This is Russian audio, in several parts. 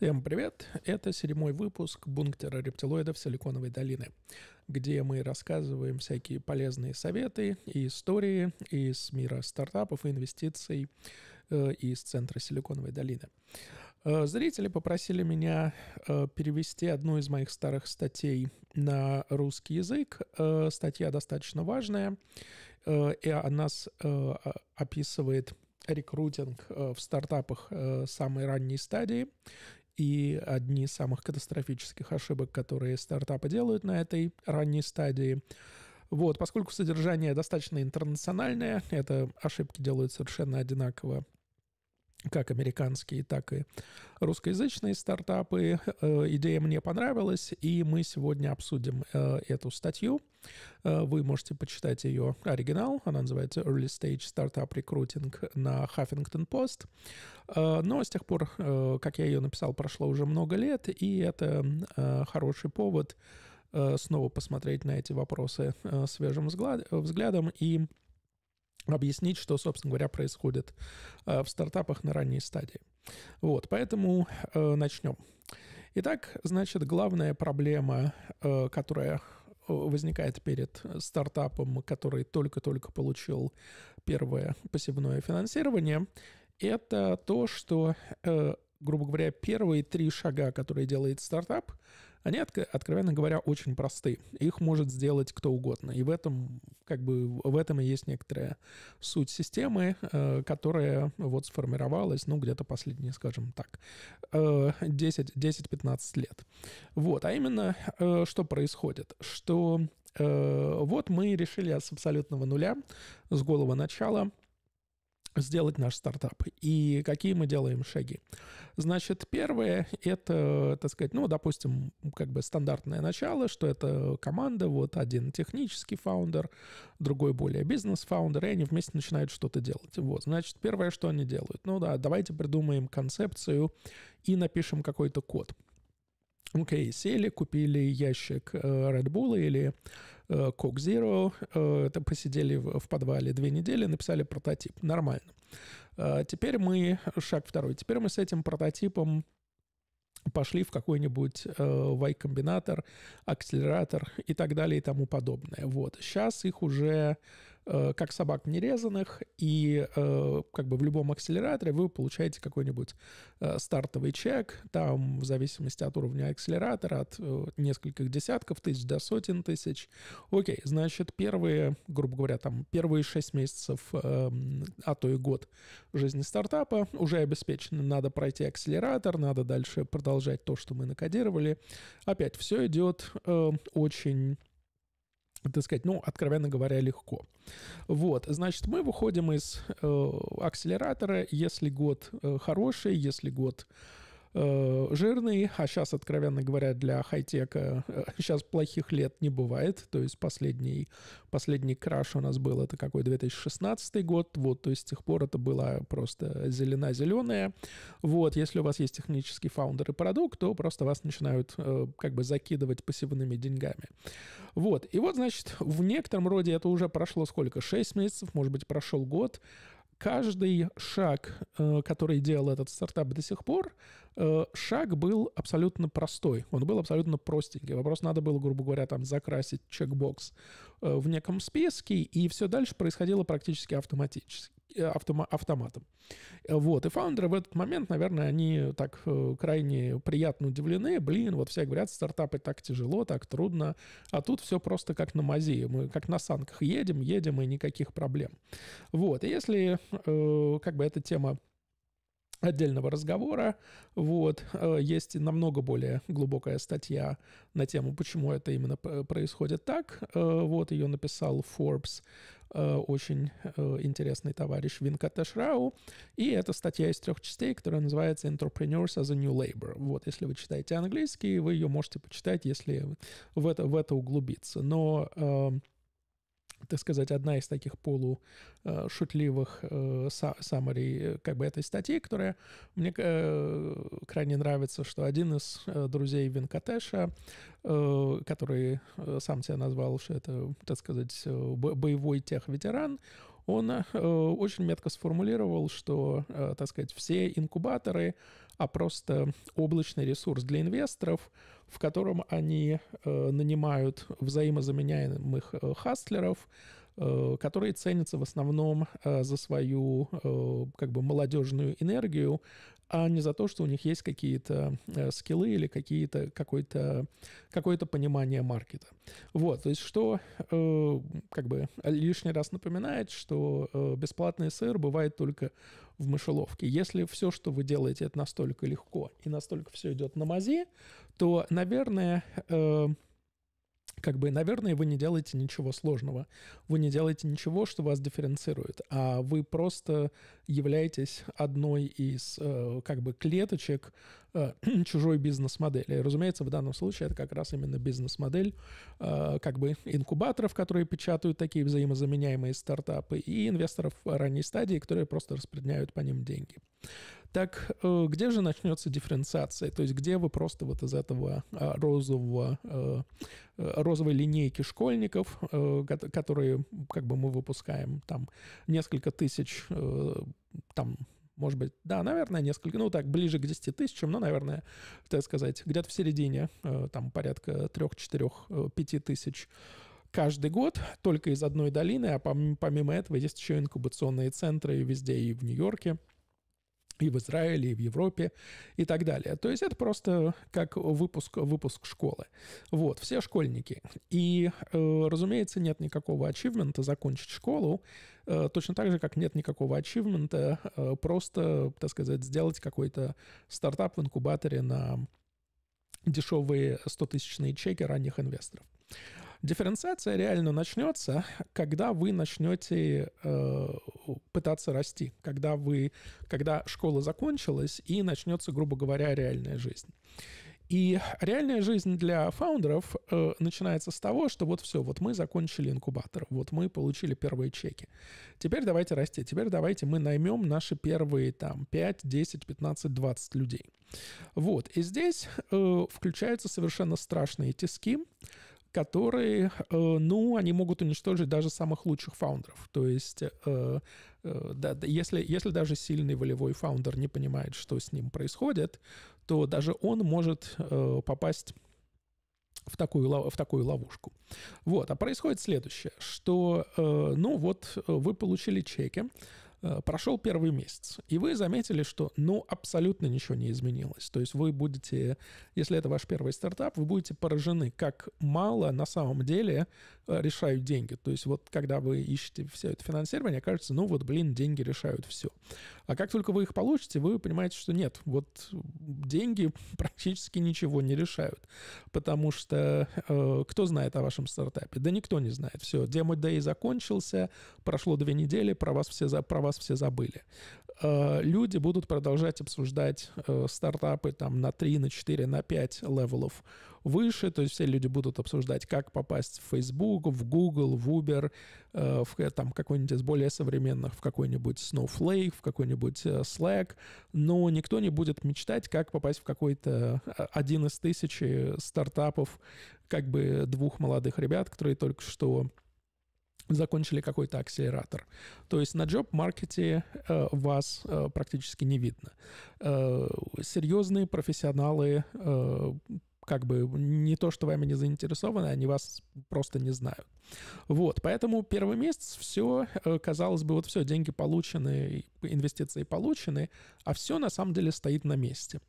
Всем привет! Это седьмой выпуск «Бунктера рептилоидов Силиконовой долины», где мы рассказываем всякие полезные советы и истории из мира стартапов и инвестиций э, из центра Силиконовой долины. Э, зрители попросили меня э, перевести одну из моих старых статей на русский язык. статья достаточно важная, и она описывает рекрутинг в стартапах самой ранней стадии и одни из самых катастрофических ошибок, которые стартапы делают на этой ранней стадии, вот, поскольку содержание достаточно интернациональное, это ошибки делают совершенно одинаково как американские, так и русскоязычные стартапы. Э, идея мне понравилась, и мы сегодня обсудим э, эту статью. Э, вы можете почитать ее оригинал. Она называется Early Stage Startup Recruiting на Huffington Post. Но с тех пор, как я ее написал, прошло уже много лет, и это хороший повод снова посмотреть на эти вопросы свежим взглядом и взглядом объяснить, что, собственно говоря, происходит э, в стартапах на ранней стадии. Вот, поэтому э, начнем. Итак, значит, главная проблема, э, которая возникает перед стартапом, который только-только получил первое посевное финансирование, это то, что грубо говоря, первые три шага, которые делает стартап, они, откровенно говоря, очень просты. Их может сделать кто угодно. И в этом, как бы, в этом и есть некоторая суть системы, э, которая вот сформировалась, ну, где-то последние, скажем так, 10-15 э, лет. Вот, а именно, э, что происходит? Что вот мы решили с абсолютного нуля, с голого начала – сделать наш стартап. И какие мы делаем шаги? Значит, первое — это, так сказать, ну, допустим, как бы стандартное начало, что это команда, вот один технический фаундер, другой более бизнес-фаундер, и они вместе начинают что-то делать. Вот, значит, первое, что они делают, ну да, давайте придумаем концепцию и напишем какой-то код — Окей, okay, сели, купили ящик э, Red Bull или э, Coke Zero, э, это посидели в подвале две недели, написали прототип. Нормально. Теперь мы, шаг второй, теперь мы с этим прототипом пошли в какой-нибудь э, Y-комбинатор, акселератор и так далее и тому подобное. Вот. Сейчас их уже Э, как собак нерезанных, и э, как бы в любом акселераторе вы получаете какой-нибудь э, стартовый чек, там в зависимости от уровня акселератора, от нескольких десятков тысяч до сотен тысяч. Окей, значит, первые, грубо говоря, там первые 6 месяцев, а то и год жизни стартапа уже обеспечены. Надо пройти акселератор, надо дальше продолжать то, что мы накодировали. Опять все идет очень так сказать, ну, откровенно говоря, легко. Вот, значит, мы выходим из э, акселератора, если год э, хороший, если год э, жирный, а сейчас, откровенно говоря, для хай-тека сейчас э, плохих лет не бывает. То есть последний, последний краш у нас был, это какой 2016 год, вот, то есть с тех пор это была просто зелена-зеленая. Вот, если у вас есть технический фаундер и продукт, то просто вас начинают э, как бы закидывать пассивными деньгами. Вот, и вот, значит, в некотором роде это уже прошло сколько? 6 месяцев, может быть, прошел год, каждый шаг, э, который делал этот стартап до сих пор, э, шаг был абсолютно простой. Он был абсолютно простенький. Вопрос надо было, грубо говоря, там закрасить чекбокс э, в неком списке, и все дальше происходило практически автоматически. Э, автоматом. Э, вот. И фаундеры в этот момент, наверное, они так э, крайне приятно удивлены. Блин, вот все говорят, стартапы так тяжело, так трудно. А тут все просто как на мазе. Мы как на санках едем, едем, и никаких проблем. Вот. И если как бы эта тема отдельного разговора. Вот. Э, есть намного более глубокая статья на тему, почему это именно происходит так. Э, вот ее написал Forbes, э, очень интересный товарищ Винкатеш Рау. И эта статья из трех частей, которая называется «Entrepreneurs as a New Labor». Вот, если вы читаете английский, вы ее можете почитать, если в это, в это углубиться. Но эм, так сказать, одна из таких полушутливых э, саммари э, как бы этой статьи, которая мне э, крайне нравится, что один из э, друзей Винкатеша, э, который э, сам себя назвал, что это, так сказать, э, боевой тех-ветеран, он э, очень метко сформулировал, что, э, так сказать, все инкубаторы, а просто облачный ресурс для инвесторов – в котором они э, нанимают взаимозаменяемых э, хастлеров, э, которые ценятся в основном э, за свою э, как бы молодежную энергию, а не за то, что у них есть какие-то э, скиллы или какие-то, какое-то, какое-то понимание маркета. Вот, то есть что э, как бы лишний раз напоминает, что э, бесплатный сыр бывает только в мышеловке. Если все, что вы делаете, это настолько легко и настолько все идет на мази, то, наверное, э, как бы, наверное, вы не делаете ничего сложного. Вы не делаете ничего, что вас дифференцирует, а вы просто являетесь одной из, э, как бы, клеточек э, чужой бизнес-модели. Разумеется, в данном случае это как раз именно бизнес-модель, э, как бы, инкубаторов, которые печатают такие взаимозаменяемые стартапы, и инвесторов ранней стадии, которые просто распределяют по ним деньги. Так э, где же начнется дифференциация? То есть где вы просто вот из этого а, розового, э, э, розовой линейки школьников, которые как бы мы выпускаем там несколько тысяч там может быть, да, наверное, несколько, ну так, ближе к 10 тысячам, но, наверное, так сказать, где-то в середине, там порядка 3-4-5 тысяч каждый год только из одной долины, а помимо этого есть еще инкубационные центры везде и в Нью-Йорке, и в Израиле, и в Европе, и так далее. То есть это просто как выпуск, выпуск школы. Вот, все школьники. И, э, разумеется, нет никакого ачивмента закончить школу, э, точно так же, как нет никакого ачивмента э, просто, так сказать, сделать какой-то стартап в инкубаторе на дешевые 100-тысячные чеки ранних инвесторов. Дифференциация реально начнется, когда вы начнете э, пытаться расти, когда вы, когда школа закончилась и начнется, грубо говоря, реальная жизнь. И реальная жизнь для фаундеров э, начинается с того, что вот все, вот мы закончили инкубатор, вот мы получили первые чеки. Теперь давайте расти, теперь давайте мы наймем наши первые там 5, 10, 15, 20 людей. Вот, и здесь э, включаются совершенно страшные тиски, которые, э, ну, они могут уничтожить даже самых лучших фаундеров. То есть, э, э, если, если даже сильный волевой фаундер не понимает, что с ним происходит, то даже он может попасть в такую, в такую ловушку. Вот, а происходит следующее, что, э, ну вот, вы получили чеки Э, прошел первый месяц, и вы заметили, что ну абсолютно ничего не изменилось. То есть вы будете, если это ваш первый стартап, вы будете поражены, как мало на самом деле э, решают деньги. То есть вот когда вы ищете все это финансирование, кажется, ну вот, блин, деньги решают все. А как только вы их получите, вы понимаете, что нет, вот деньги практически ничего не решают. Потому что э, кто знает о вашем стартапе? Да никто не знает. Все, Demo Day закончился, прошло две недели, про вас все, про вас вас все забыли. Э, люди будут продолжать обсуждать э, стартапы там на 3, на 4, на 5 левелов выше, то есть все люди будут обсуждать, как попасть в Facebook, в Google, в Uber, э, в там какой-нибудь из более современных, в какой-нибудь Snowflake, в какой-нибудь Slack, но никто не будет мечтать, как попасть в какой-то один из тысячи стартапов как бы двух молодых ребят, которые только что закончили какой-то акселератор. То есть на джоб-маркете э, вас э, практически не видно. Э, серьезные профессионалы э, как бы не то, что вами не заинтересованы, они вас просто не знают. Вот, поэтому первый месяц все, э, казалось бы, вот все, деньги получены, инвестиции получены, а все на самом деле стоит на месте.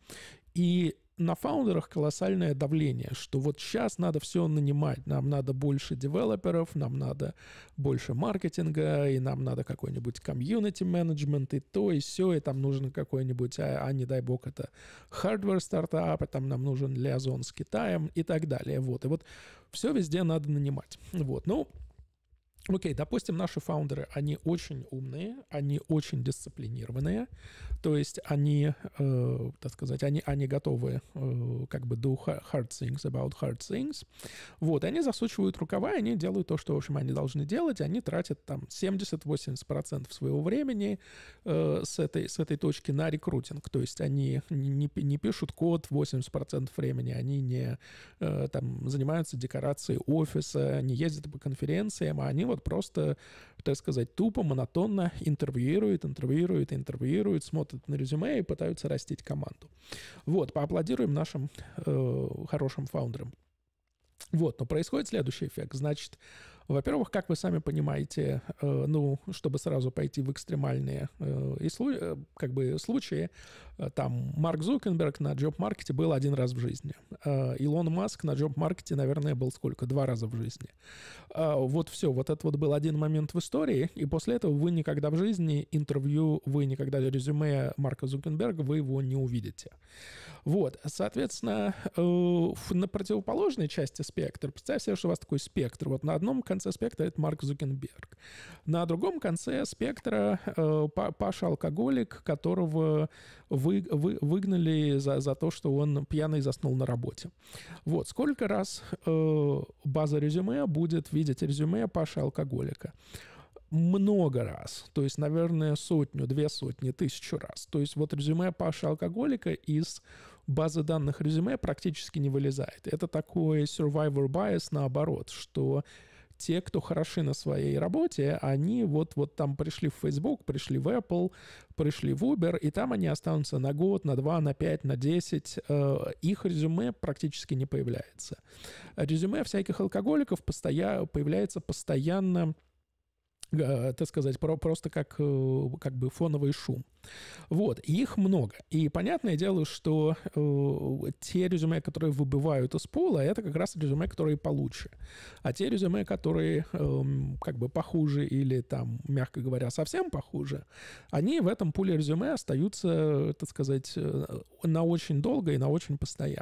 И на фаундерах колоссальное давление, что вот сейчас надо все нанимать, нам надо больше девелоперов, нам надо больше маркетинга, и нам надо какой-нибудь комьюнити менеджмент, и то, и все, и там нужен какой-нибудь, а, а не дай бог, это хардвер стартап, и там нам нужен лиазон с Китаем и так далее. Вот, и вот все везде надо нанимать. Вот, ну, ну, окей, okay, допустим, наши фаундеры, они очень умные, они очень дисциплинированные, то есть они, э, так сказать, они, они готовы э, как бы do hard things about hard things. Вот, и они засучивают рукава, они делают то, что, в общем, они должны делать, они тратят там 70-80% своего времени э, с, этой, с этой точки на рекрутинг, то есть они не, не пишут код 80% времени, они не э, там занимаются декорацией офиса, не ездят по конференциям, а они вот вот просто, так сказать, тупо, монотонно интервьюирует, интервьюирует, интервьюирует, смотрит на резюме и пытаются растить команду. Вот, поаплодируем нашим э, хорошим фаундерам. Вот, но происходит следующий эффект. Значит, во-первых, как вы сами понимаете, э, ну, чтобы сразу пойти в экстремальные э, и слу- э, как бы случаи, Э, там Марк Зукенберг на джоб-маркете был один раз в жизни. Э, Илон Маск на джоб-маркете, наверное, был сколько? Два раза в жизни. Э, вот все. Вот это вот был один момент в истории, и после этого вы никогда в жизни интервью, вы никогда резюме Марка Зукенберга, вы его не увидите. Вот. Соответственно, на противоположной части спектра, представьте, себе, что у вас такой спектр. Вот на одном конце спектра это Марк Зукенберг. На другом конце спектра Паша Алкоголик, которого вы, вы, выгнали за, за то, что он пьяный заснул на работе. Вот, сколько раз э, база резюме будет видеть резюме Паши-алкоголика? много раз, то есть, наверное, сотню, две сотни, тысячу раз. То есть вот резюме Паши Алкоголика из базы данных резюме практически не вылезает. Это такой survivor bias наоборот, что те, кто хороши на своей работе, они вот, вот там пришли в Facebook, пришли в Apple, пришли в Uber, и там они останутся на год, на два, на пять, на десять. Э, их резюме практически не появляется. Резюме всяких алкоголиков постоя... появляется постоянно так сказать, про просто как, э, как бы фоновый шум. Вот, их много. И понятное дело, что э, те резюме, которые выбывают из пола, это как раз резюме, которые получше. А те резюме, которые э, как бы похуже или там, мягко говоря, совсем похуже, они в этом пуле резюме остаются, э, так сказать, э, на очень долго и на очень постоянно.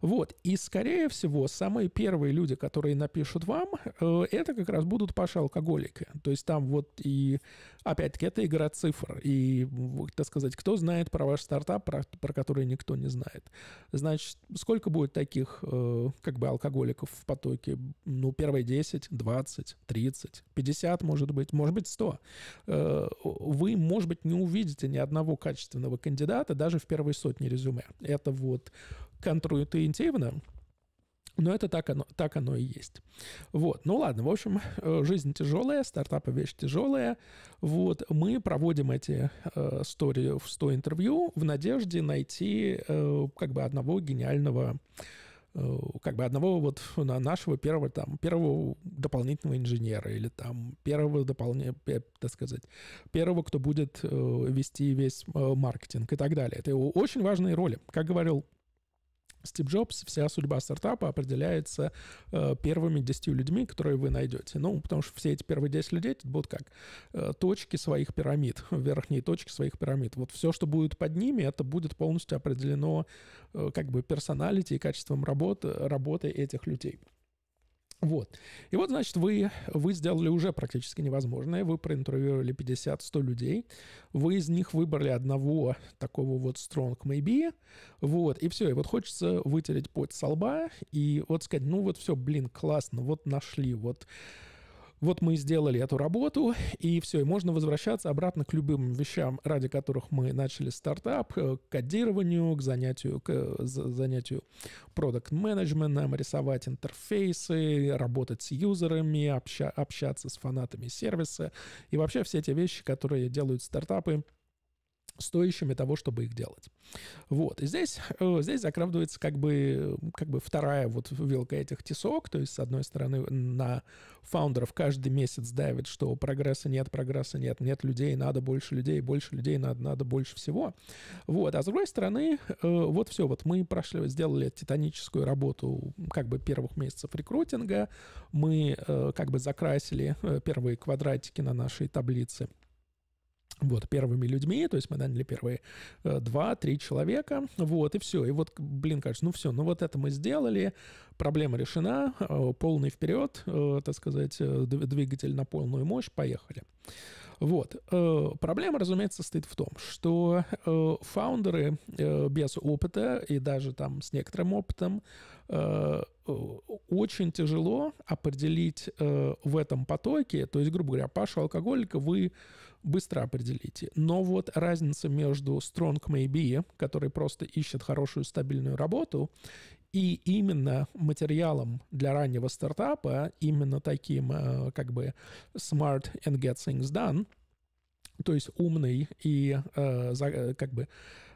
Вот. И, скорее всего, самые первые люди, которые напишут вам, э, это как раз будут паши-алкоголики. То есть там вот и, опять-таки, это игра цифр. И, так сказать, кто знает про ваш стартап, про, про который никто не знает. Значит, сколько будет таких, э, как бы, алкоголиков в потоке? Ну, первые 10, 20, 30, 50, может быть, может быть, 100. Э, вы, может быть, не увидите ни одного качественного кандидата даже в первой сотне резюме. Это вот контринтуитивно, но это так оно, так оно и есть. Вот, ну ладно, в общем, э, жизнь тяжелая, стартапы вещь тяжелая. Вот, мы проводим эти э, стори в 100 интервью в надежде найти э, как бы одного гениального э, как бы одного вот нашего первого там первого дополнительного инженера или там первого дополнения, так сказать, первого, кто будет вести весь маркетинг и так далее. Это очень важные роли. Как говорил Стив Джобс, вся судьба стартапа определяется э, первыми 10 людьми, которые вы найдете. Ну, потому что все эти первые 10 людей это будут как э, точки своих пирамид, верхние точки своих пирамид. Вот все, что будет под ними, это будет полностью определено э, как бы персоналити и качеством работы, работы этих людей. Вот. И вот, значит, вы, вы сделали уже практически невозможное. Вы проинтервьюировали 50-100 людей. Вы из них выбрали одного такого вот strong maybe. Вот. И все. И вот хочется вытереть пот со лба и вот сказать, ну вот все, блин, классно, вот нашли, вот вот мы сделали эту работу, и все, и можно возвращаться обратно к любым вещам, ради которых мы начали стартап, э, к кодированию, к занятию, к э, занятию продукт-менеджментом, рисовать интерфейсы, работать с юзерами, обща, общаться с фанатами сервиса, и вообще все те вещи, которые делают стартапы — стоящими того, чтобы их делать. Вот. И здесь, э, здесь закрадывается как бы, как бы вторая вот вилка этих тесок, то есть, с одной стороны, на фаундеров каждый месяц давит, что прогресса нет, прогресса нет, нет людей, надо больше людей, больше людей, надо, надо больше всего. Вот. А с другой стороны, э, вот все, вот мы прошли, сделали титаническую работу как бы первых месяцев рекрутинга, мы э, как бы закрасили первые квадратики на нашей таблице, вот, первыми людьми, то есть мы наняли первые э, два-три человека, вот, и все. И вот, блин, кажется, ну все, ну вот это мы сделали, проблема решена, э, полный вперед, э, так сказать, двигатель на полную мощь, поехали. Вот. Проблема, разумеется, состоит в том, что фаундеры без опыта и даже там с некоторым опытом очень тяжело определить э, в этом потоке, то есть, грубо говоря, Паша алкоголика вы быстро определите. Но вот разница между strong maybe, который просто ищет хорошую стабильную работу, и именно материалом для раннего стартапа, именно таким э, как бы smart and get things done, то есть умный и э, э, как бы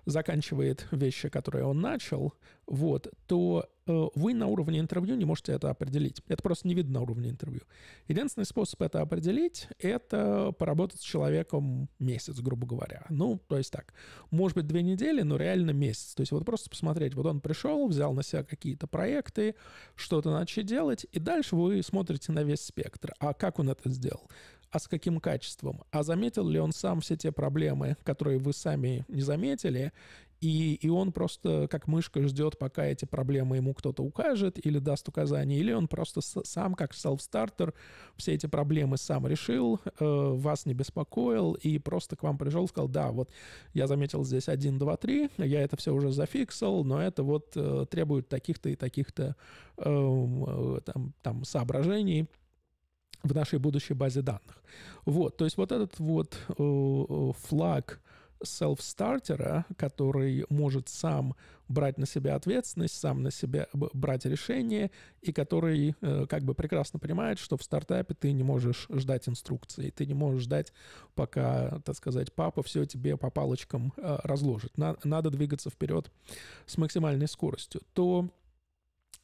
заканчивает вещи, которые он начал, вот, то э, вы на уровне интервью не можете это определить. Это просто не видно на уровне интервью. Единственный способ это определить — это поработать с человеком месяц, грубо говоря. Ну, то есть так. Может быть, две недели, но реально месяц. То есть вот просто посмотреть. Вот он пришел, взял на себя какие-то проекты, что-то начали делать, и дальше вы смотрите на весь спектр. А как он это сделал? а с каким качеством? А заметил ли он сам все те проблемы, которые вы сами не заметили, и, и он просто как мышка ждет, пока эти проблемы ему кто-то укажет или даст указание, или он просто сам, как self-starter все эти проблемы сам решил, э, вас не беспокоил и просто к вам пришел и сказал, да, вот я заметил здесь 1, 2, 3, я это все уже зафиксил, но это вот э, требует таких-то и таких-то э, э, там, там соображений, в нашей будущей базе данных. Вот, то есть вот этот вот э, э, флаг self стартера который может сам брать на себя ответственность, сам на себя э, брать решение, и который э, как бы прекрасно понимает, что в стартапе ты не можешь ждать инструкции, ты не можешь ждать, пока, так сказать, папа все тебе по палочкам э, разложит. На, надо двигаться вперед с максимальной скоростью. То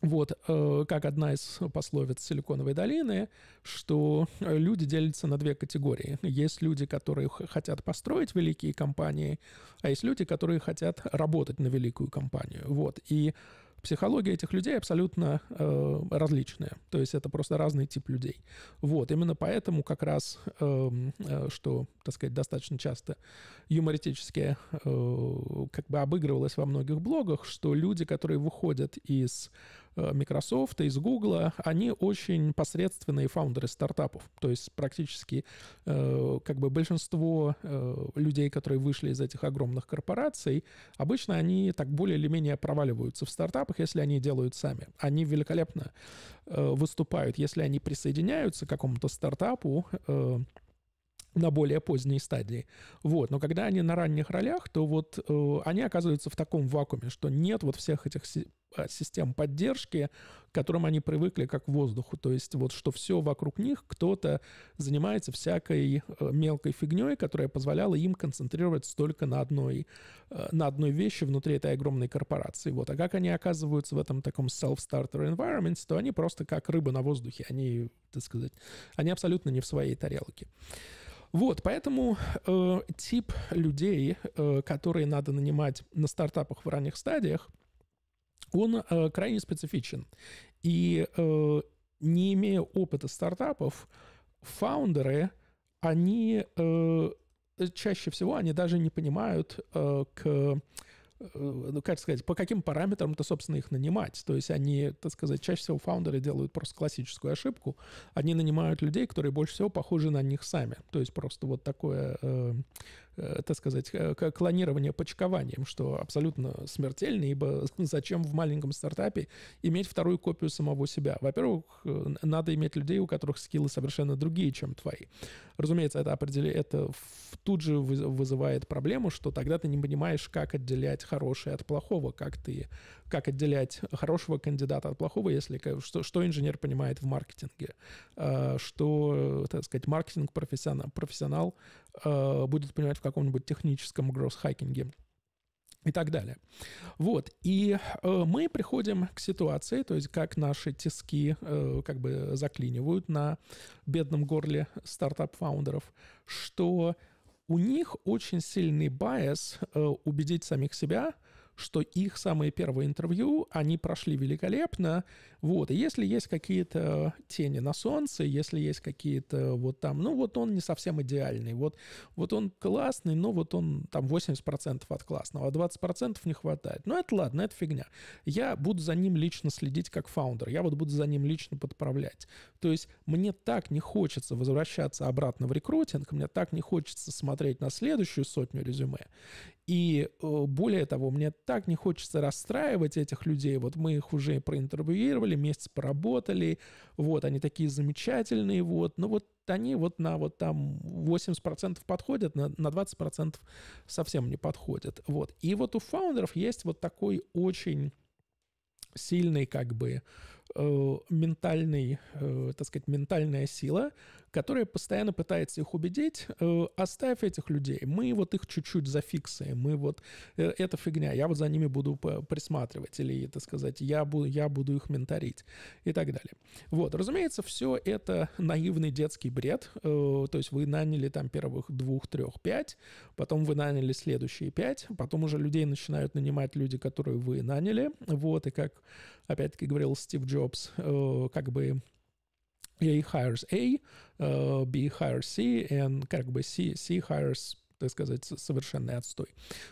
вот, э, как одна из пословиц Силиконовой долины, что э, люди делятся на две категории. Есть люди, которые хотят построить великие компании, а есть люди, которые хотят работать на великую компанию. Вот, и психология этих людей абсолютно э, различная. То есть это просто разный тип людей. Вот, именно поэтому как раз, эм, э, что, так сказать, достаточно часто юмористически э, как бы обыгрывалось во многих блогах, что люди, которые выходят из Э, Microsoft, из Google, они очень посредственные фаундеры стартапов. То есть практически э, как бы большинство э, людей, которые вышли из этих огромных корпораций, обычно они так более или менее проваливаются в стартапах, если они делают сами. Они великолепно выступают, если они присоединяются к какому-то стартапу, на более поздней стадии. Вот. Но когда они на ранних ролях, то вот э, они оказываются в таком вакууме, что нет вот всех этих си- э, систем поддержки, к которым они привыкли как к воздуху. То есть вот что все вокруг них, кто-то занимается всякой э, мелкой фигней, которая позволяла им концентрироваться только на одной, э, на одной вещи внутри этой огромной корпорации. Вот. А как они оказываются в этом таком self-starter environment, то они просто как рыба на воздухе. Они, так сказать, они абсолютно не в своей тарелке. Вот, поэтому э, тип людей, э, которые надо нанимать на стартапах в ранних стадиях, он э, крайне специфичен. И э, не имея опыта стартапов, фаундеры, они э, чаще всего, они даже не понимают э, к Э, ну, как сказать, по каким параметрам-то, собственно, их нанимать. То есть они, так сказать, чаще всего фаундеры делают просто классическую ошибку. Они нанимают людей, которые больше всего похожи на них сами. То есть просто вот такое э, Э, так сказать, э, клонирование почкованием, что абсолютно смертельно, ибо зачем в маленьком стартапе иметь вторую копию самого себя? Во-первых, э, надо иметь людей, у которых скиллы совершенно другие, чем твои. Разумеется, это определи это тут же вызывает проблему, что тогда ты не понимаешь, как отделять хорошее от плохого, как ты, как отделять хорошего кандидата от плохого, если что, что инженер понимает в маркетинге, что, так сказать, маркетинг профессионал э, будет понимать в каком-нибудь техническом гросс-хакинге и так далее. Вот, и э, мы приходим к ситуации, то есть как наши тиски э, как бы заклинивают на бедном горле стартап-фаундеров, что у них очень сильный байс э, убедить самих себя – что их самые первые интервью, они прошли великолепно. Вот, и если есть какие-то тени на солнце, если есть какие-то вот там, ну вот он не совсем идеальный, вот, вот он классный, но вот он там 80% от классного, а 20% не хватает. Ну это ладно, это фигня. Я буду за ним лично следить как фаундер, я вот буду за ним лично подправлять. То есть мне так не хочется возвращаться обратно в рекрутинг, мне так не хочется смотреть на следующую сотню резюме. И э, более того, мне так не хочется расстраивать этих людей. Вот мы их уже проинтервьюировали, месяц поработали, вот, они такие замечательные, вот, но ну, вот они вот на вот там 80% подходят, на, на 20% совсем не подходят, вот. И вот у фаундеров есть вот такой очень сильный как бы э, ментальный, э, так сказать, ментальная сила, которая постоянно пытается их убедить, э, оставь этих людей, мы вот их чуть-чуть зафиксаем, мы вот, э, это фигня, я вот за ними буду присматривать, или, это сказать, я буду, я буду их менторить и так далее. Вот, разумеется, все это наивный детский бред, э, то есть вы наняли там первых двух, трех, пять, потом вы наняли следующие пять, потом уже людей начинают нанимать люди, которые вы наняли, вот, и как, опять-таки, говорил Стив Джобс, э, как бы A hires A, э, B hires C, and как бы C, C hires так сказать, совершенный отстой.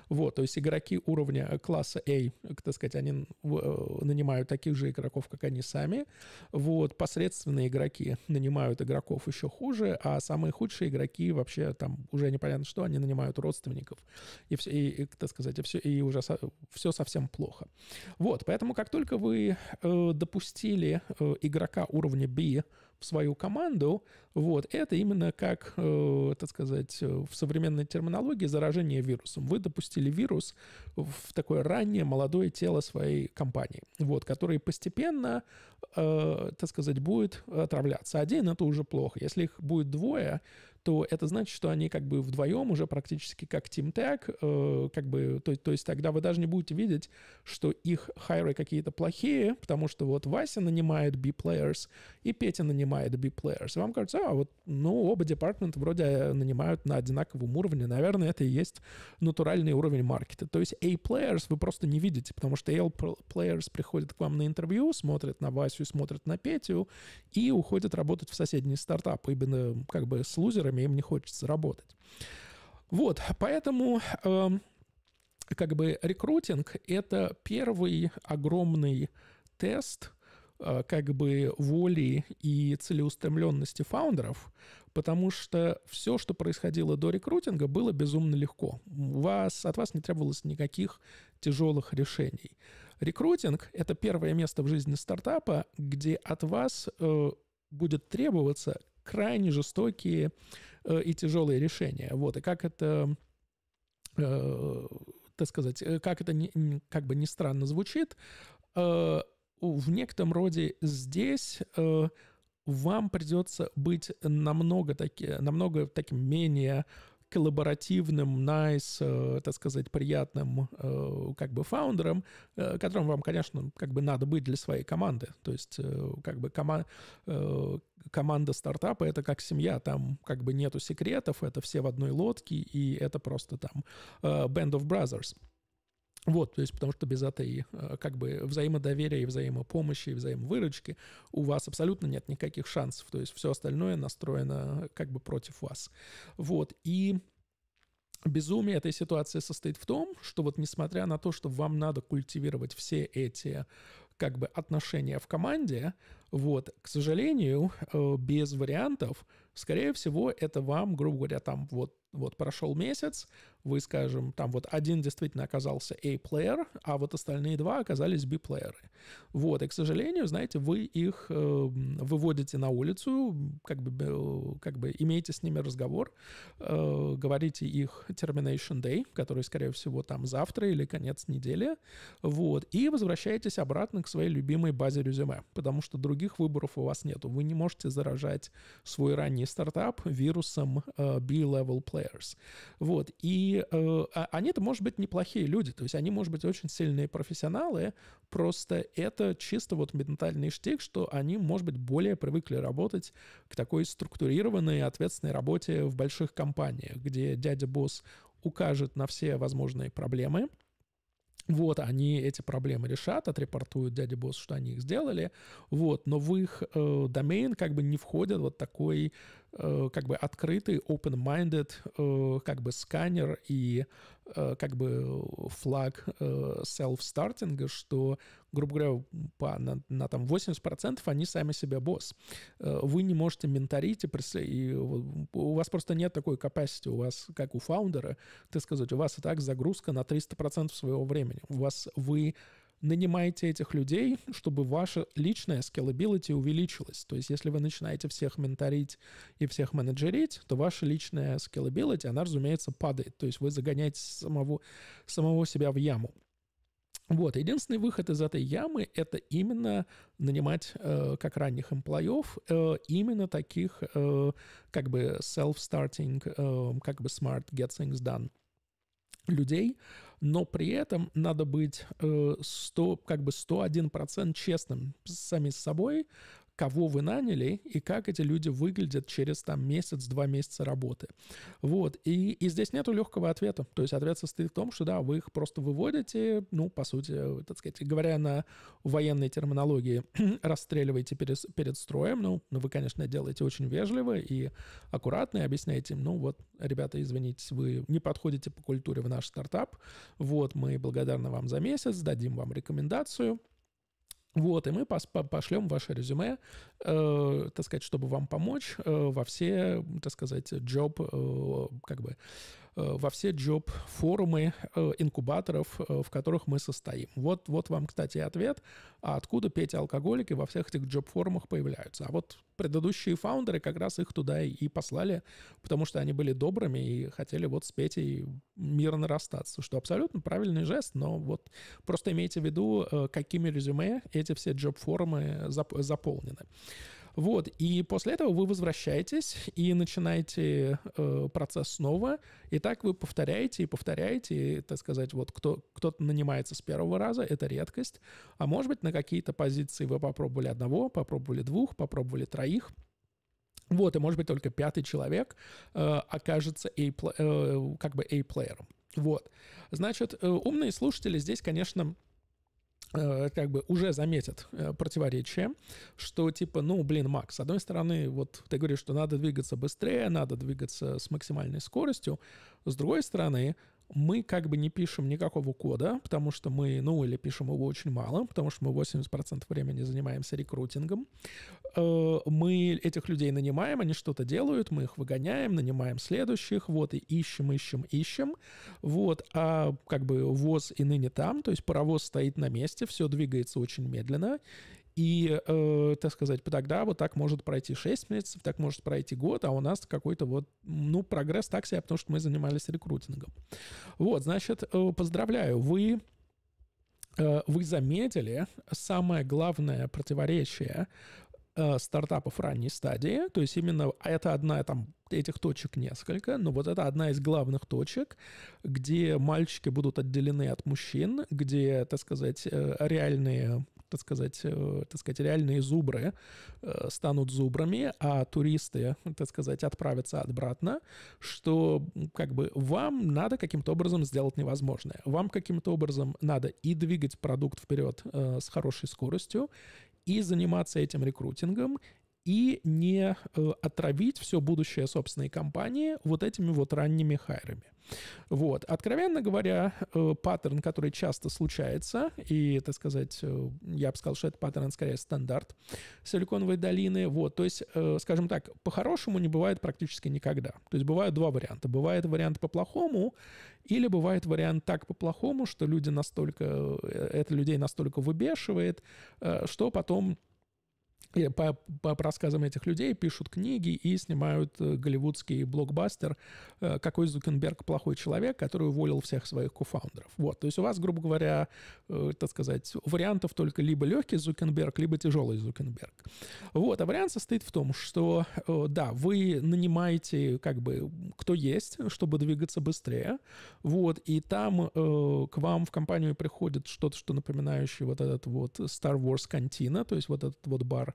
Вот, то есть игроки уровня э, класса A, э, так сказать, они нанимают таких же игроков, как они сами. Вот, посредственные игроки нанимают игроков еще хуже, а самые худшие игроки вообще там уже непонятно что, они нанимают родственников. И все, и, и так сказать, и все, и уже со, все совсем плохо. Вот, поэтому как только вы э, допустили э, игрока уровня B, в свою команду, вот, это именно как, э, так сказать, э, в современной терминологии заражение вирусом. Вы допустили вирус в такое раннее молодое тело своей компании, вот, который постепенно, э, так сказать, будет отравляться. Один это уже плохо. Если их будет двое, то это значит, что они как бы вдвоем уже практически как Team Tag, э, как бы, то, то есть тогда вы даже не будете видеть, что их хайры какие-то плохие, потому что вот Вася нанимает B-players и Петя нанимает B-players. Вам кажется, а вот, ну, оба департамента вроде э, нанимают на одинаковом уровне, наверное, это и есть натуральный уровень маркета. То есть A-players вы просто не видите, потому что A-players приходят к вам на интервью, смотрят на Васю, смотрят на Петю и уходят работать в соседний стартап, именно как бы с лузерами время им не хочется работать. Вот, поэтому э, как бы рекрутинг — это первый огромный тест э, как бы воли и целеустремленности фаундеров, потому что все, что происходило до рекрутинга, было безумно легко. У вас, от вас не требовалось никаких тяжелых решений. Рекрутинг — это первое место в жизни стартапа, где от вас э, будет требоваться крайне жестокие э, и тяжелые решения. Вот, и как это э, так сказать, э, как это как бы ни странно звучит, в некотором роде здесь вам придется быть намного, таки, намного таким менее коллаборативным, nice, э, так сказать, приятным э, как бы фаундером, э, которым вам, конечно, как бы надо быть для своей команды. То есть э, как бы кома команда стартапа — это как семья, там как бы нету секретов, это все в одной лодке, и это просто там Band of Brothers — вот, то есть потому что без этой как бы взаимодоверия и взаимопомощи, и взаимовыручки у вас абсолютно нет никаких шансов. То есть все остальное настроено э, как бы против вас. Вот, и безумие этой ситуации состоит в том, что вот несмотря на то, что вам надо культивировать все эти как бы отношения в команде, вот, к сожалению, э, без вариантов, скорее всего, это вам, грубо говоря, там вот вот прошел месяц, вы, скажем, там вот один действительно оказался A-плеер, а вот остальные два оказались B-плееры. Вот, и, к сожалению, знаете, вы их э, выводите на улицу, как бы, э, как бы имеете с ними разговор, э, говорите их termination day, который, скорее всего, там завтра или конец недели, вот, и возвращаетесь обратно к своей любимой базе резюме, потому что других выборов у вас нету. Вы не можете заражать свой ранний стартап вирусом э, B-level player players. Вот. И э, а, они это, может быть, неплохие люди. То есть они, может быть, очень сильные профессионалы. Просто это чисто вот ментальный штик, что они, может быть, более привыкли работать к такой структурированной, ответственной работе в больших компаниях, где дядя-босс укажет на все возможные проблемы, вот, они эти проблемы решат, отрепортуют дяде боссу, что они их сделали, вот, но в их э, домен как бы не входит вот такой Э, как бы открытый, open-minded, э, как бы сканер и э, как бы флаг self-starting, что, грубо говоря, по, на, на там 80% они сами себя босс. Вы не можете менторить, и, и у вас просто нет такой capacity, у вас, как у фаундера, ты сказать, у вас и так загрузка на 300% своего времени. У вас вы нанимайте этих людей, чтобы ваша личная scalability увеличилась. То есть если вы начинаете всех менторить и всех менеджерить, то ваша личная scalability, она, разумеется, падает. То есть вы загоняете самого, самого себя в яму. Вот, единственный выход из этой ямы – это именно нанимать э, как ранних эмплоев, э, именно таких э, как бы self-starting, э, как бы smart, get things done – людей, но при этом надо быть 100, э, как бы 101% честным сами с собой, кого вы наняли и как эти люди выглядят через там месяц-два месяца работы. Вот. И, и здесь нету легкого ответа. То есть ответ состоит в том, что да, вы их просто выводите, ну, по сути, э, так сказать, говоря на военной терминологии, расстреливаете перед, перед строем. Ну, ну, вы, конечно, делаете очень вежливо и аккуратно, и объясняете им, ну, вот, ребята, извините, вы не подходите по культуре в наш стартап. Вот, мы благодарны вам за месяц, дадим вам рекомендацию – вот, и мы пошлем ваше резюме, э, так сказать, чтобы вам помочь э, во все, так сказать, job, э, как бы, Э, во все джоб-форумы э, инкубаторов, э, в которых мы состоим. Вот, вот вам, кстати, ответ, а откуда Петя-алкоголики во всех этих джоб-форумах появляются. А вот предыдущие фаундеры как раз их туда и послали, потому что они были добрыми и хотели вот с Петей мирно расстаться, что абсолютно правильный жест, но вот просто имейте в виду, какими резюме эти все джоб-форумы заполнены. Вот, и после этого вы возвращаетесь и начинаете э, процесс снова, и так вы повторяете и повторяете, и, так сказать, вот кто, кто-то нанимается с первого раза, это редкость, а может быть на какие-то позиции вы попробовали одного, попробовали двух, попробовали троих, вот, и может быть только пятый человек э, окажется э, как бы A-плеером. Вот. Значит, э, умные слушатели здесь, конечно, Э, как бы уже заметят э, противоречие, что типа, ну, блин, Макс, с одной стороны, вот ты говоришь, что надо двигаться быстрее, надо двигаться с максимальной скоростью, с другой стороны, мы как бы не пишем никакого кода, потому что мы, ну, или пишем его очень мало, потому что мы 80% времени занимаемся рекрутингом. Э, мы этих людей нанимаем, они что-то делают, мы их выгоняем, нанимаем следующих, вот, и ищем, ищем, ищем. Вот, а как бы ВОЗ и ныне там, то есть паровоз стоит на месте, все двигается очень медленно, и, э, так сказать, тогда вот так может пройти 6 месяцев, так может пройти год, а у нас какой-то вот, ну, прогресс так себе, потому что мы занимались рекрутингом. Вот, значит, э, поздравляю, вы э, вы заметили самое главное противоречие э, стартапов ранней стадии, то есть именно это одна там этих точек несколько, но вот это одна из главных точек, где мальчики будут отделены от мужчин, где, так сказать, э, реальные так сказать, э, так сказать, реальные зубры э, станут зубрами, а туристы, так сказать, отправятся обратно, что как бы вам надо каким-то образом сделать невозможное. Вам каким-то образом надо и двигать продукт вперед э, с хорошей скоростью, и заниматься этим рекрутингом, и не э, отравить все будущее собственной компании вот этими вот ранними хайрами. Вот. Откровенно говоря, э, паттерн, который часто случается, и, так сказать, э, я бы сказал, что это паттерн скорее стандарт Силиконовой долины. Вот. То есть, скажем так, по-хорошему не бывает практически никогда. То есть бывают два варианта. Бывает вариант по-плохому, или бывает вариант так по-плохому, что люди настолько, это людей настолько выбешивает, что потом по, по рассказам этих людей пишут книги и снимают э, голливудский блокбастер э, «Какой Зукенберг плохой человек», который уволил всех своих кофаундеров. Вот, то есть у вас, грубо говоря, э, так сказать, вариантов только либо легкий Зукенберг, либо тяжелый Зукенберг. Вот, а вариант состоит в том, что, да, вы нанимаете, как бы, кто есть, чтобы двигаться быстрее, вот, и там к вам в компанию приходит что-то, что напоминающее вот этот вот Star Wars Cantina, то есть вот этот вот бар,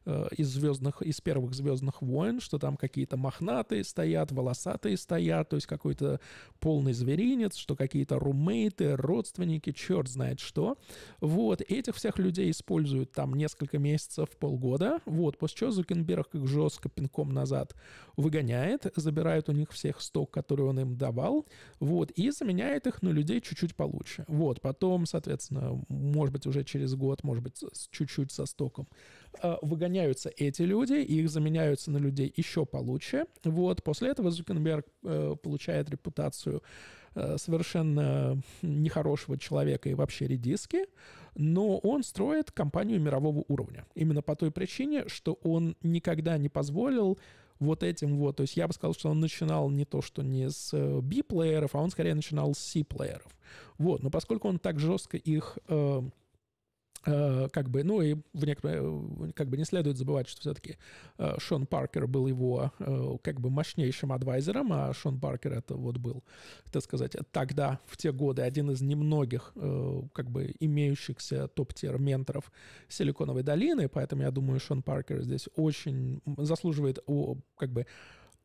Э, из звездных, из первых звездных войн, что там какие-то мохнатые стоят, волосатые стоят, то есть какой-то полный зверинец, что какие-то румейты, родственники, черт знает что. Вот, этих всех людей используют там несколько месяцев, полгода, вот, после чего Зукенберг их жестко пинком назад выгоняет, забирает у них всех сток, который он им давал, вот, и заменяет их на людей чуть-чуть получше. Вот, потом, соответственно, может быть, уже через год, может быть, чуть-чуть со стоком э, выгоняет устраняются эти люди, их заменяются на людей еще получше. Вот, после этого Зукенберг э, получает репутацию э, совершенно нехорошего человека и вообще редиски, но он строит компанию мирового уровня. Именно по той причине, что он никогда не позволил вот этим вот. То есть я бы сказал, что он начинал не то, что не с э, B-плееров, а он скорее начинал с C-плееров. Вот. Но поскольку он так жестко их э, Э, как бы, ну и в некотором, э, как бы не следует забывать, что все-таки э, Шон Паркер был его как бы мощнейшим адвайзером, а Шон Паркер это вот был, так сказать, тогда, в те годы, один из немногих как бы имеющихся топ-тир менторов Силиконовой долины, поэтому я думаю, Шон Паркер здесь очень заслуживает как бы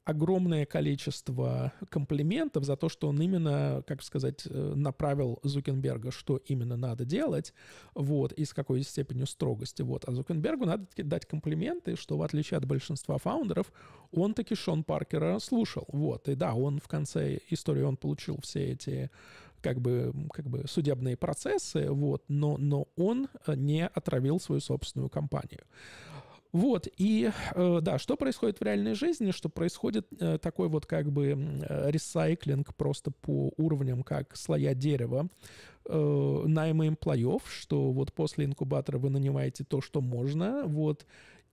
огромное количество комплиментов за то, что он именно, как сказать, э, направил Зукенберга, что именно надо делать, вот, и с какой степенью строгости, вот. А Зукенбергу надо дать комплименты, что в отличие от большинства фаундеров, он таки Шон Паркера слушал, вот. И да, он в конце истории, он получил все эти как бы, как бы судебные процессы, вот, но, но он э, не отравил свою собственную компанию. Вот, и э, да, что происходит в реальной жизни, что происходит э, такой вот как бы э, ресайклинг просто по уровням, как слоя дерева, найма имплоев, что вот после инкубатора вы нанимаете то, что можно, вот,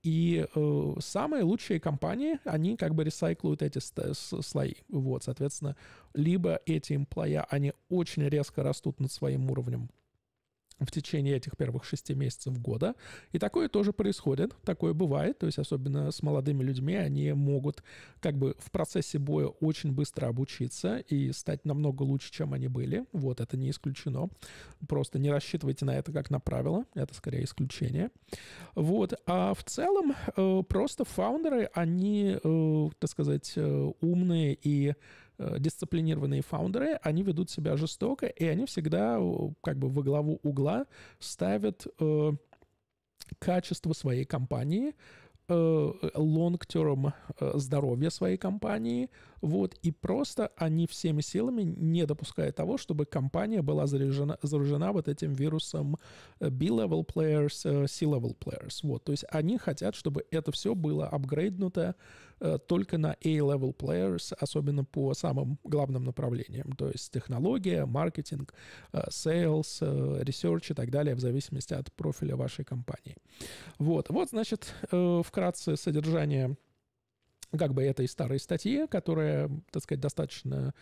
и э, самые лучшие компании, они как бы ресайклуют эти слои. Вот, соответственно, либо эти имплоя, они очень резко растут над своим уровнем в течение этих первых шести месяцев года. И такое тоже происходит, такое бывает, то есть особенно с молодыми людьми они могут как бы в процессе боя очень быстро обучиться и стать намного лучше, чем они были. Вот это не исключено. Просто не рассчитывайте на это как на правило, это скорее исключение. Вот, а в целом э, просто фаундеры, они, э, так сказать, э, умные и Э, дисциплинированные фаундеры, они ведут себя жестоко, и они всегда как бы во главу угла ставят э, качество своей компании, э, long-term э, здоровье своей компании, вот, и просто они всеми силами не допускают того, чтобы компания была заряжена, заражена вот этим вирусом э, B-level players, э, C-level players. Вот, то есть они хотят, чтобы это все было апгрейднуто э, только на A-level players, особенно по самым главным направлениям, то есть технология, маркетинг, sales, research и так далее, в зависимости от профиля вашей компании. Вот, вот значит, вкратце содержание ну, как бы этой старой статье, которая, так сказать, достаточно,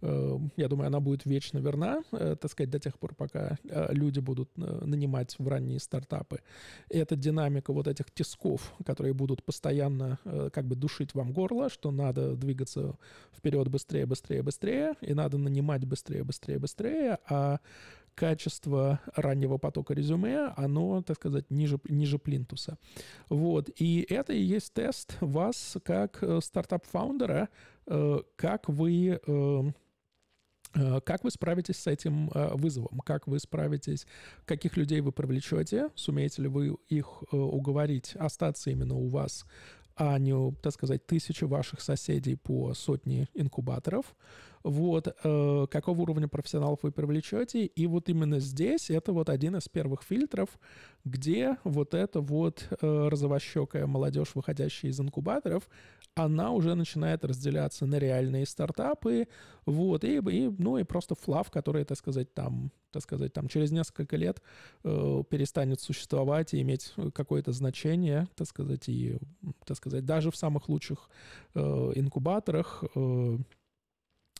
эм, я думаю, она будет вечно верна, э, так сказать, до тех пор, пока э, люди будут э, нанимать в ранние стартапы. И эта динамика вот этих тисков, которые будут постоянно как бы душить вам горло, что надо двигаться вперед быстрее, быстрее, быстрее, и надо нанимать быстрее, быстрее, быстрее, а качество раннего потока резюме, оно, так сказать, ниже, ниже плинтуса. Вот. И это и есть тест вас как э, стартап-фаундера, э, как вы эм, э, как вы справитесь с этим вызовом? Как вы справитесь? Каких людей вы привлечете? Сумеете ли вы их уговорить остаться именно у вас, а не, так сказать, тысячи ваших соседей по сотне инкубаторов? вот, э, какого уровня профессионалов вы привлечете, и вот именно здесь это вот один из первых фильтров, где вот эта вот э, розовощекая молодежь, выходящая из инкубаторов, она уже начинает разделяться на реальные стартапы, вот, и, и ну, и просто флав, который, так сказать, там, так сказать, там через несколько лет э, перестанет существовать и иметь какое-то значение, так сказать, и, так сказать, даже в самых лучших э, инкубаторах э,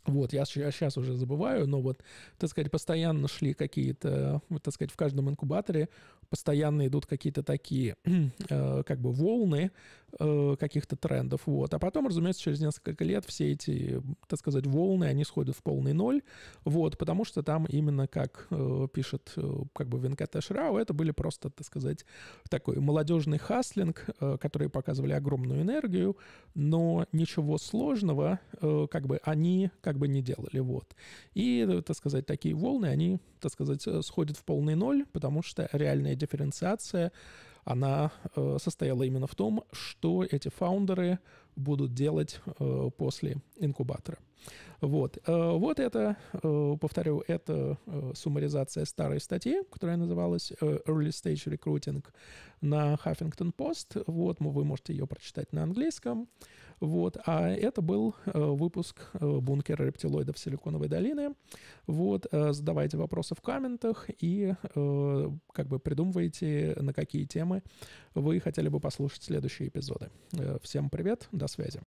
вот, я сейчас уже забываю, но вот, так сказать, постоянно шли какие-то, э, так сказать, в каждом инкубаторе постоянно идут какие-то такие, э, как бы, волны э, каких-то трендов, вот. А потом, разумеется, через несколько лет все эти, так сказать, волны, они сходят в полный ноль, вот, потому что там именно, как пишет, как бы, Венкатеш Рау, это были просто, так сказать, такой молодежный хаслинг, э, которые показывали огромную энергию, но ничего сложного, как бы, они, как как бы не делали, вот. И, э, так сказать, такие волны, они, так сказать, э, сходят в полный ноль, потому что реальная дифференциация, она э, состояла именно в том, что эти фаундеры будут делать э, после инкубатора. Вот, э, вот это, э, повторю, это э, суммаризация старой статьи, которая называлась э, Early Stage Recruiting на Huffington Post. Вот, вы можете ее прочитать на английском. Вот, а это был э, выпуск э, бункера рептилоидов Силиконовой долины. Вот, задавайте вопросы в комментах и как бы придумывайте, на какие темы вы хотели бы послушать следующие эпизоды. Всем привет, до Glasfaser.